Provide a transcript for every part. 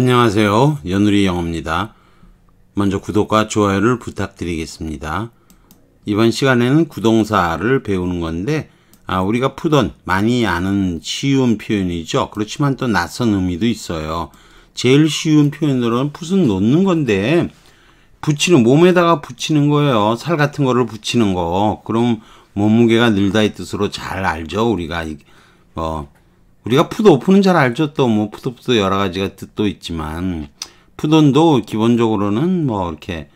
안녕하세요. 연우리 영어입니다. 먼저 구독과 좋아요를 부탁드리겠습니다. 이번 시간에는 구동사를 배우는 건데 아, 우리가 푸던 많이 아는 쉬운 표현이죠. 그렇지만 또 낯선 의미도 있어요. 제일 쉬운 표현으로는 푸은 놓는 건데 붙이는 몸에다가 붙이는 거예요. 살 같은 거를 붙이는 거. 그럼 몸무게가 늘다의 뜻으로 잘 알죠. 우리가 뭐 우리가 푸드 오픈은 잘 알죠. 또 뭐 푸드 푸드 여러 가지가 뜻도 있지만 푸돈도 기본적으로는 뭐 이렇게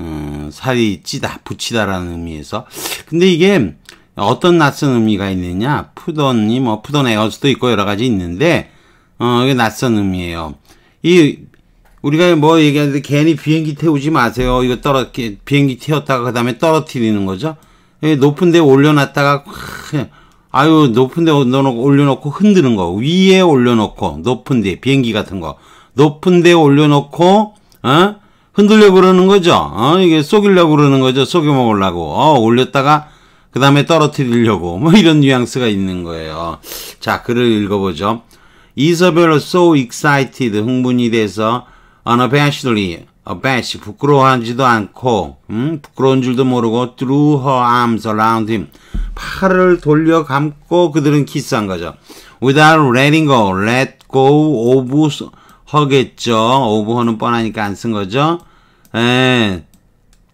음, 살이 찌다 붙이다라는 의미에서 근데 이게 어떤 낯선 의미가 있느냐 푸돈이 뭐 푸돈 에어스도 있고 여러 가지 있는데 어 이게 낯선 의미예요. 이 우리가 뭐 얘기하는데 괜히 비행기 태우지 마세요. 이거 떨어 비행기 태웠다가 그다음에 떨어뜨리는 거죠. 예, 높은 데 올려놨다가 아유 높은 데 올려놓고 흔드는 거 위에 올려놓고 높은 데 비행기 같은 거 높은 데 올려놓고 어? 흔들려 그러는 거죠 어? 이게 속이려고 그러는 거죠 속여 먹으려고 어, 올렸다가 그 다음에 떨어뜨리려고 뭐 이런 뉘앙스가 있는 거예요 자 글을 읽어보죠 이서벨 so excited 흥분이 돼서 unabashedly abash 부끄러워하지도 않고 음? 부끄러운 줄도 모르고 threw her arms around him 팔을 돌려 감고 그들은 키스한 거죠. Without letting go, let go of 허겠죠. of 허는 뻔하니까 안 쓴 거죠. 에, 예.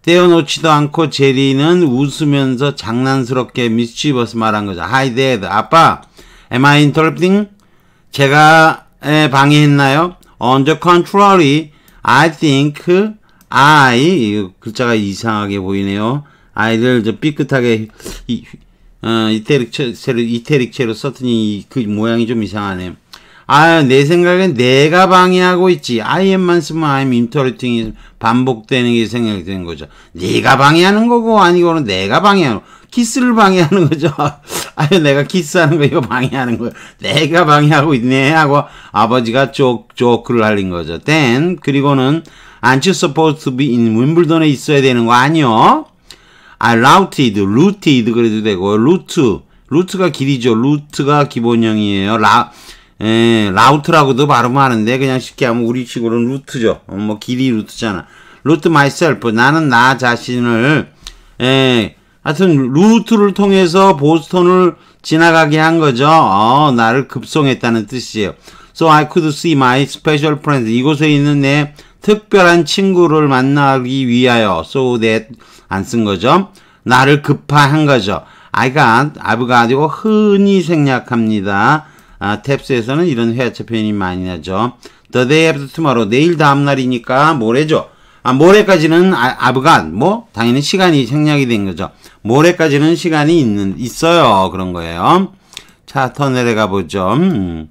떼어놓지도 않고 제리는 웃으면서 장난스럽게 미치버스 말한 거죠. Hi dad, 아빠, am I interrupting? 제가 에, 예, 방해했나요? On the contrary, I think I 글자가 이상하게 보이네요. 아를저 삐끗하게 이, 이태릭체로, 어, 이태릭체로 썼더니 그 모양이 좀 이상하네. 아유, 내 생각엔 내가 방해하고 있지. I am만 쓰면 I'm interrupting 반복되는 게 생각되는 거죠. 네가 방해하는 거고 아니고는 내가 방해하는 거. 키스를 방해하는 거죠. 아유, 내가 키스하는 거 이거 방해하는 거 내가 방해하고 있네 하고 아버지가 조, 조크 날린 거죠. Then 그리고는 aren't you supposed to be in 윈블던에 있어야 되는 거 아니요? 아, routed, routed 그래도 되고, 루트, 루트가 길이죠. 루트가 기본형이에요. 라, 에, 라우트라고도 발음하는데, 그냥 쉽게 하면 우리식으로는 루트죠. 어, 뭐, 길이 루트잖아. 루트 myself, 나는 나 자신을, 에, 하여튼, 루트를 통해서 보스턴을 지나가게 한 거죠. 어, 나를 급송했다는 뜻이에요. So I could see my special f r i e n d 이곳에 있는 내 특별한 친구를 만나기 위하여. So that 안쓴 거죠. 나를 급파한 거죠. I got, I've got이고 흔히 생략합니다. 아, 탭스에서는 이런 회화체 표현이 많이 나죠. The day after tomorrow. 내일 다음 날이니까 모레죠. 아, 모레까지는 아, I've got. 뭐, 당연히 시간이 생략이 된 거죠. 모레까지는 시간이 있는, 있어요. 그런 거예요. 자, 더 내려가 보죠. 음.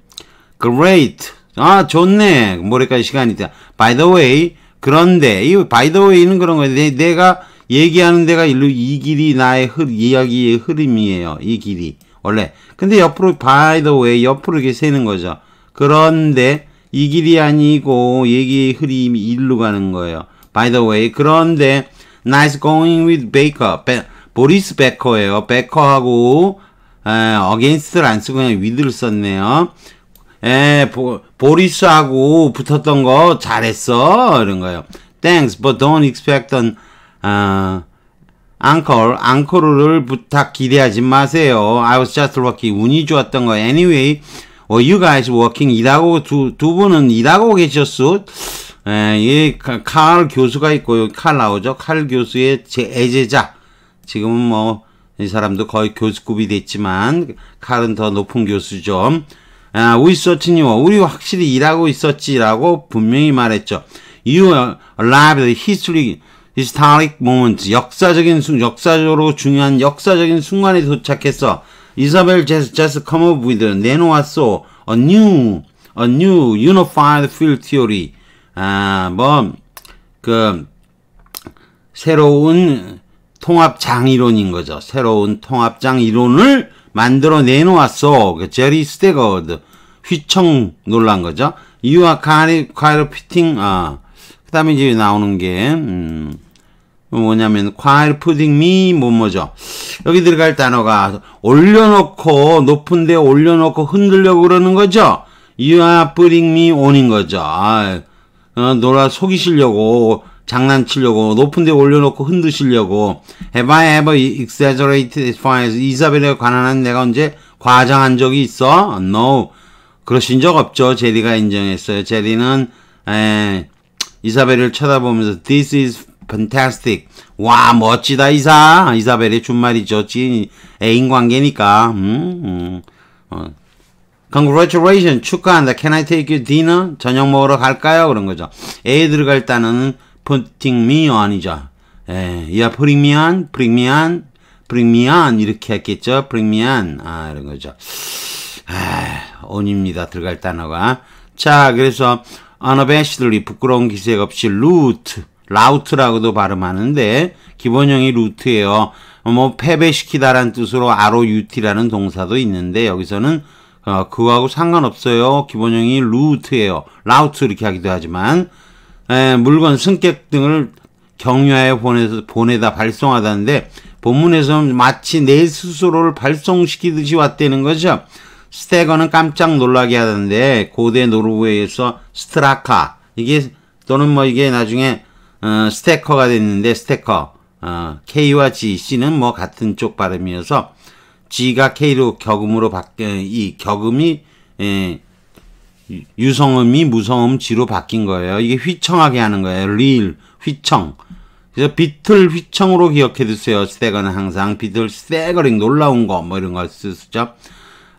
Great. 아, 좋네. 모레까지 시간이 있다. By the way. 그런데, 이 by the way는 그런 거예요. 내, 내가 얘기하는 데가 일로 이 길이 나의 흐, 이야기의 흐름이에요. 이 길이. 원래. 근데 옆으로, by the way, 옆으로 이렇게 세는 거죠. 그런데 이 길이 아니고 얘기의 흐름이 일로 가는 거예요. By the way, 그런데 nice going with Baker. 베, 보리스 베커예요. 베커하고 에, against를 안 쓰고 그냥 with를 썼네요. 에, 보, 보리스하고 붙었던 거 잘했어. 이런 거예요. Thanks, but don't expect an 아, 앙컬, 앙코르를 부탁 기대하지 마세요. I was just lucky. 운이 좋았던 거. Anyway, well, you guys working. 일하고, 두, 두 분은 일하고 계셨어. 예, 칼 교수가 있고요. 칼 나오죠. 칼 교수의 제 애제자. 지금은 뭐, 이 사람도 거의 교수급이 됐지만, 칼은 더 높은 교수죠. 아, we certainly 우리 확실히 일하고 있었지라고 분명히 말했죠. You arrived history. historic moment, 역사적인 순, 역사적으로 중요한 역사적인 순간에 도착했어. 이사벨 just, just come up with, 내놓았어. a new, a new unified field theory. 아, 뭐, 그, 새로운 통합장 이론인 거죠. 새로운 통합장 이론을 만들어 내놓았어. 그 제리 스테거드 휘청 놀란 거죠. You are kind of, kind of fitting, 아, 그 다음에 이제 나오는 게, 음, 뭐냐면, 과일 푸딩 미, 뭐, 뭐죠. 여기 들어갈 단어가, 올려놓고, 높은 데 올려놓고 흔들려고 그러는 거죠. 유아 뿌링 미 온인 거죠. 아, 놀아 속이시려고, 장난치려고, 높은 데 올려놓고 흔드시려고. Have I ever exaggerated as far as 이사벨에 관한 내가 언제 과장한 적이 있어? No. 그러신 적 없죠. 제리가 인정했어요. 제리는, 에, 이사벨을 쳐다보면서 This is fantastic. 와 멋지다 이사. 이사벨의 준말이죠. 지 애인 관계니까. 음, 음. 어. Congratulations. 축하한다. Can I take you dinner? 저녁 먹으러 갈까요? 그런 거죠. A 들어갈 단어는 putting me on이죠. 예, yeah, bring me on, bring me on, bring me on 이렇게 했겠죠. bring me on. 아, 이런 거죠. 아, on입니다. 들어갈 단어가. 자, 그래서 아너베시들이 부끄러운 기색 없이 루트, 라우트라고도 발음하는데 기본형이 루트예요. 뭐 패배시키다란 뜻으로 ROUT라는 동사도 있는데 여기서는 어, 그거하고 상관없어요. 기본형이 루트예요. 라우트 이렇게 하기도 하지만 에, 예, 물건 승객 등을 경유하여 보내서 보내다 발송하다는데 본문에서는 마치 내 스스로를 발송시키듯이 왔다는 거죠. 스테거는 깜짝 놀라게 하던데 고대 노르웨이에서 스트라카 이게 또는 뭐 이게 나중에 어, 스테커가 됐는데 스테커 어, K와 G, C는 뭐 같은 쪽 발음이어서 G가 K로 격음으로 바뀌 이 격음이 에, 예, 유성음이 무성음 G로 바뀐 거예요. 이게 휘청하게 하는 거예요. 릴 휘청. 그래서 비틀 휘청으로 기억해 두세요. 스테거는 항상 비틀 스테거링 놀라운 거 뭐 이런 걸 쓰죠.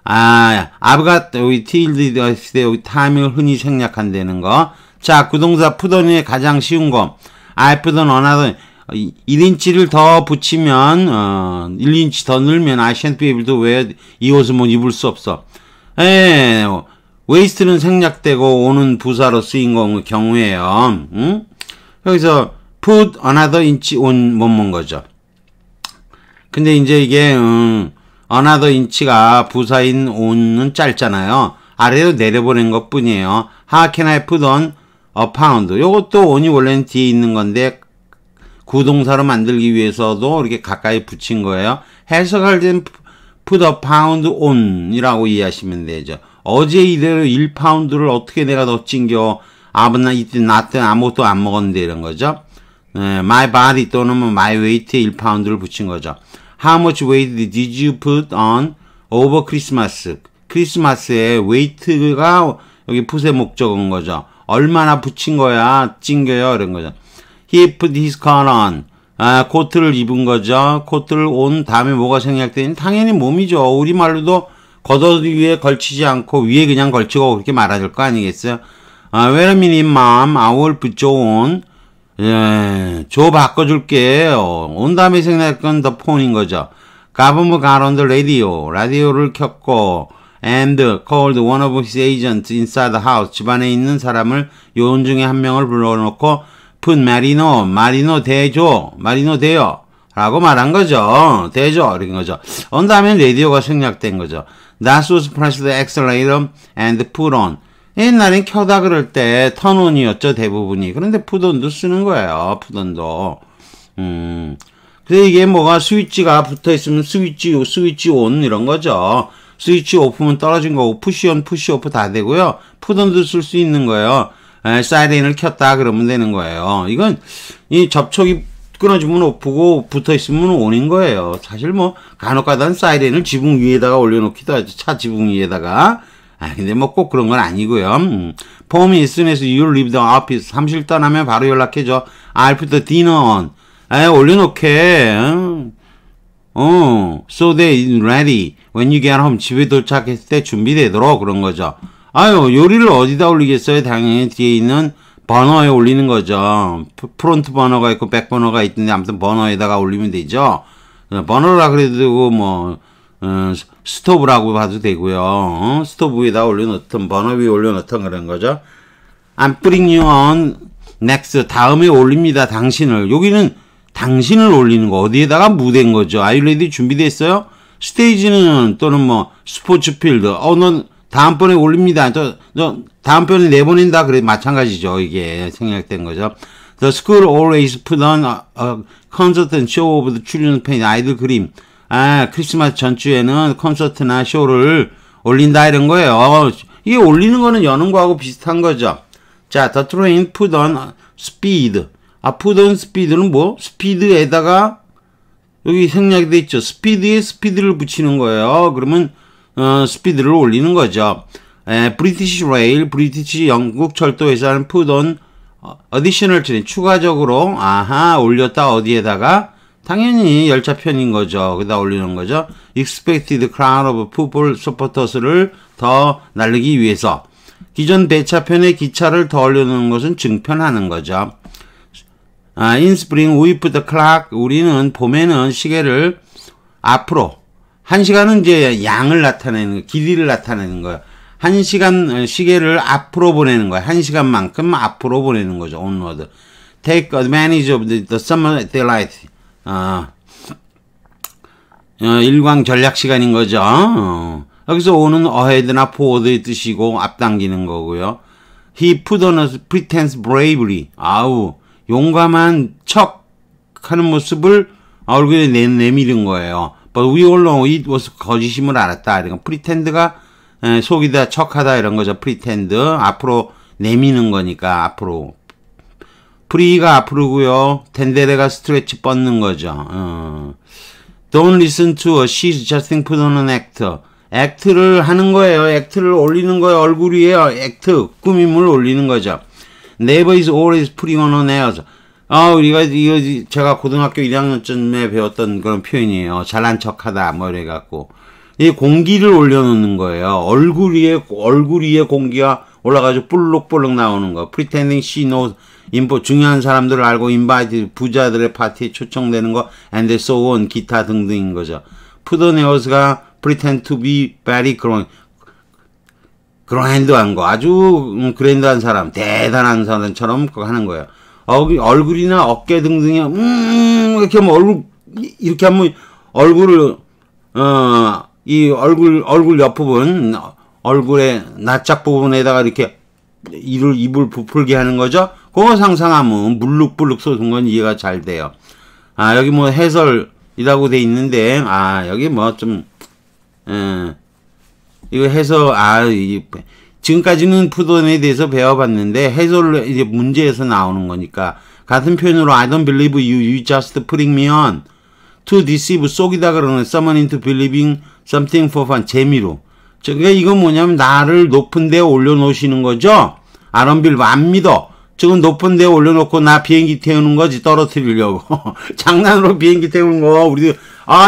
아, 아브가 여기 tilde가 있을 때 여기 time을 흔히 생략한다는 거. 자, 구동사 푸더니의 가장 쉬운 거. I put on another 1인치를 더 붙이면 어, 1인치 더 늘면 I shan't be able to wear 이 옷은 못 입을 수 없어. 에, 예, 웨이스트는 생략되고 오는 부사로 쓰인 경우에요. 응? 여기서 put another inch on 뭔뭔 거죠. 근데 이제 이게 음, 어나더 인치가 부사인 온은 짧잖아요. 아래로 내려보낸 것 뿐이에요. How can I put on a pound? 요것도 on이 원래는 뒤에 있는 건데 구동사로 만들기 위해서도 이렇게 가까이 붙인 거예요. 해석할 땐 put a pound on 이라고 이해하시면 되죠. 어제 이대로 1파운드를 어떻게 내가 더 찡겨. 아무나 이때 나때 아무것도 안 먹었는데 이런 거죠. 네, my body 또는 뭐 my weight에 1파운드를 붙인 거죠. How much weight did you put on over Christmas? 크리스마스에 웨이트가 여기 풋의 목적인 거죠. 얼마나 붙인 거야? 찡겨요? 이런 거죠. He put his coat on. 아, 코트를 입은 거죠. 코트를 온 다음에 뭐가 생략되니? 당연히 몸이죠. 우리말로도 겉옷 위에 걸치지 않고 위에 그냥 걸치고 그렇게 말아줄 거 아니겠어요? 아, wait a minute, mom. I will put you on. 예, 조 바꿔줄게. 온 다음에 생각할 더 폰인 거죠. 가범부 가론드 라디오, 라디오를 켰고, and called one of his agents inside the house. 집안에 있는 사람을 요원 중에 한 명을 불러놓고, put 마리노, 마리노 대조, 마리노 대요. 라고 말한 거죠. 대조, 이런 거죠. 온 다음에 라디오가 생략된 거죠. That was pressed the accelerator and put on. 옛날엔 켜다 그럴 때 턴온이었죠 대부분이 그런데 푸돈도 쓰는 거예요 푸돈도 음 근데 이게 뭐가 스위치가 붙어 있으면 스위치 스위치 온 이런 거죠 스위치 오프면 떨어진 거고 푸시온 푸시오프 다 되고요 푸돈도 쓸 수 있는 거예요 에, 사이렌을 켰다 그러면 되는 거예요 이건 이 접촉이 끊어지면 오프고 붙어있으면 온인 거예요 사실 뭐 간혹가다는 사이렌을 지붕 위에다가 올려놓기도 하죠 차 지붕 위에다가 아, 근데 뭐 꼭 그런 건 아니고요. 음. 폼이 있으면서 you leave the office. 사무실 떠나면 바로 연락해줘. I'll put the dinner on. 아, 올려놓게. 어. 어, so they ready. When you get home. 집에 도착했을 때 준비되도록 그런 거죠. 아유, 요리를 어디다 올리겠어요? 당연히 뒤에 있는 버너에 올리는 거죠. 프론트 버너가 있고 백 버너가 있는데 아무튼 버너에다가 올리면 되죠. 어, 버너라 그래도 뭐 어, 스토브라고 봐도 되고요. 어? 스토브 위에다 올려놓던 버너 위에 올려놓던 그런 거죠. I'm putting you on next 다음에 올립니다. 당신을 여기는 당신을 올리는 거 어디에다가 무대인 거죠. 아이레디 준비됐어요? 스테이지는 또는 뭐 스포츠 필드 어넌 다음번에 올립니다. 저, 저 다음번에 내보낸다 그래 마찬가지죠. 이게 생략된 거죠. The school always put on a, a concert and show of the children's paint 아이들 그림 아, 크리스마스 전주에는 콘서트나 쇼를 올린다 이런 거예요. 어, 이게 올리는 거는 여는 거하고 비슷한 거죠. 자, the train put on speed. 아, put on speed는 뭐? 스피드에다가 여기 생략이 돼 있죠. 스피드에 스피드를 붙이는 거예요. 그러면 어, 스피드를 올리는 거죠. 에, 브리티시 레일, 브리티시 영국 철도 회사는 put on additional train. 추가적으로 아하 올렸다 어디에다가 당연히 열차 편인 거죠. 그다 올리는 거죠. Expected crowd of football supporters를 더 날리기 위해서 기존 대차편의 기차를 더 올려놓는 것은 증편하는 거죠. 아, in spring with the clock 우리는 봄에는 시계를 앞으로 한 시간은 이제 양을 나타내는 길이를 나타내는 거예요. 한 시간 시계를 앞으로 보내는 거예요. 한 시간만큼 앞으로 보내는 거죠. 온워드. Take advantage of the, summer delight. 아, 어, 일광 전략 시간인 거죠. 여기서 오는 어헤드나 포워드의 뜻이고 앞당기는 거고요. He put on a pretense bravely. 아우 용감한 척 하는 모습을 얼굴에 내, 내밀은 거예요. But we all know it was 거짓임을 알았다. 그러니까 p r 가 속이다 척하다 이런 거죠. p r e t 앞으로 내미는 거니까 앞으로 프리가 앞으로고요. 텐데레가 스트레치 뻗는 거죠. 어. Don't listen to her. She's just put on an a c t 액트를 하는 거예요. 액트를 올리는 거예요. 얼굴 위에 액트, 꾸밈을 올리는 거죠. Never is always putting on an airs. 아, 우리가 이거 제가 고등학교 1학년쯤에 배웠던 그런 표현이에요. 잘난 척하다 뭐 이래 갖고 이 공기를 올려놓는 거예요. 얼굴 위에 얼굴 위에 공기가 올라가지고 볼록볼록 나오는 거. Pretending she knows 인포 중요한 사람들을 알고 인바이트 부자들의 파티에 초청되는 거 and so on 기타 등등인 거죠. 푸드네어스가 pretend to be very grand 그랜드한 거 아주 그랜드한 음, 사람 대단한 사람처럼 하는 거예요. 어기, 얼굴이나 어깨 등등이 음 이렇게 하면 얼굴 이렇게 하면 얼굴을 어이 얼굴 얼굴 옆부분 얼굴의 낯짝 부분에다가 이렇게 이를 입을 부풀게 하는 거죠. 그거 상상하면 물룩불룩 쏟은 건 이해가 잘 돼요. 아 여기 뭐 해설이라고 돼 있는데 아 여기 뭐 좀 음, 예. 이거 해설 아 이, 지금까지는 푸돈에 대해서 배워봤는데 해설 을 이제 문제에서 나오는 거니까 같은 표현으로 I don't believe you, you just putting me on to deceive 속이다 그러는 someone into believing something for fun 재미로 저게 이건 뭐냐면 나를 높은 데 올려놓으시는 거죠 아 d 빌 n t b e 안 믿어 지금 높은 데 올려놓고 나 비행기 태우는 거지 떨어뜨리려고 장난으로 비행기 태우는 거우리아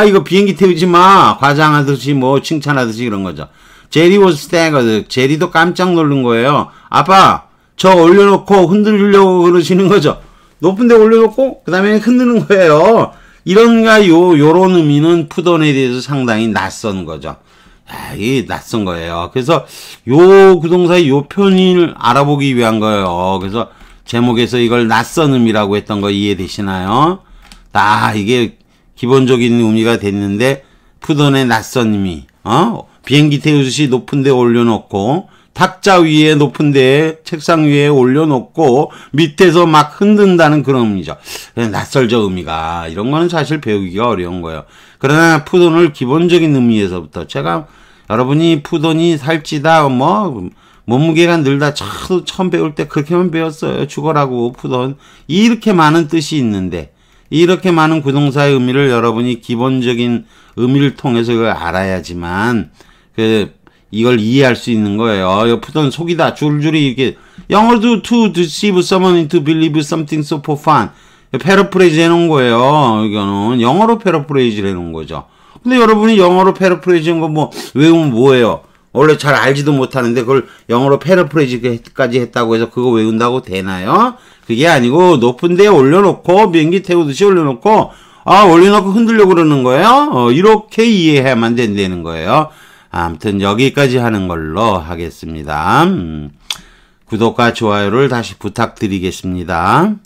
이거 비행기 태우지 마 과장하듯이 뭐 칭찬하듯이 그런 거죠 제리 워스 스태거드 제리도 깜짝 놀란 거예요 아빠 저 올려놓고 흔들려고 그러시는 거죠 높은 데 올려놓고 그 다음에 흔드는 거예요 이런가 요 요런 의미는 푸돈에 대해서 상당히 낯선 거죠 아, 이 낯선 거예요. 그래서 요 구동사의 요 표현을 알아보기 위한 거예요. 그래서 제목에서 이걸 낯선 음이라고 했던 거 이해되시나요? 아, 이게 기본적인 의미가 됐는데, 푸던의 낯선 의미, 어? 비행기 태우듯이 높은 데 올려놓고, 탁자 위에 높은 데 책상 위에 올려놓고 밑에서 막 흔든다는 그런 의미죠. 낯설죠 의미가 이런 거는 사실 배우기가 어려운 거예요. 그러나 푸돈을 기본적인 의미에서부터 제가 여러분이 푸돈이 살찌다 뭐 몸무게가 늘다 저도 처음 배울 때 그렇게만 배웠어요. 죽어라고 푸던 이렇게 많은 뜻이 있는데 이렇게 많은 구동사의 의미를 여러분이 기본적인 의미를 통해서 이걸 알아야지만 그 이걸 이해할 수 있는 거예요. 옆부던 속이다 줄줄이 이렇게 영어도 to deceive someone into believe something so for fun 패러프레이즈 해놓은 거예요. 이거는 영어로 패러프레이즈를 해놓은 거죠. 근데 여러분이 영어로 패러프레이즈한 거뭐 외우면 뭐예요? 원래 잘 알지도 못하는데 그걸 영어로 패러프레이즈까지 했다고 해서 그거 외운다고 되나요? 그게 아니고 높은 데 올려놓고 비행기 태우듯이 올려놓고 아 올려놓고 흔들려고 그러는 거예요? 어, 이렇게 이해해야만 된다는 거예요. 아무튼 여기까지 하는 걸로 하겠습니다. 음, 구독과 좋아요를 다시 부탁드리겠습니다.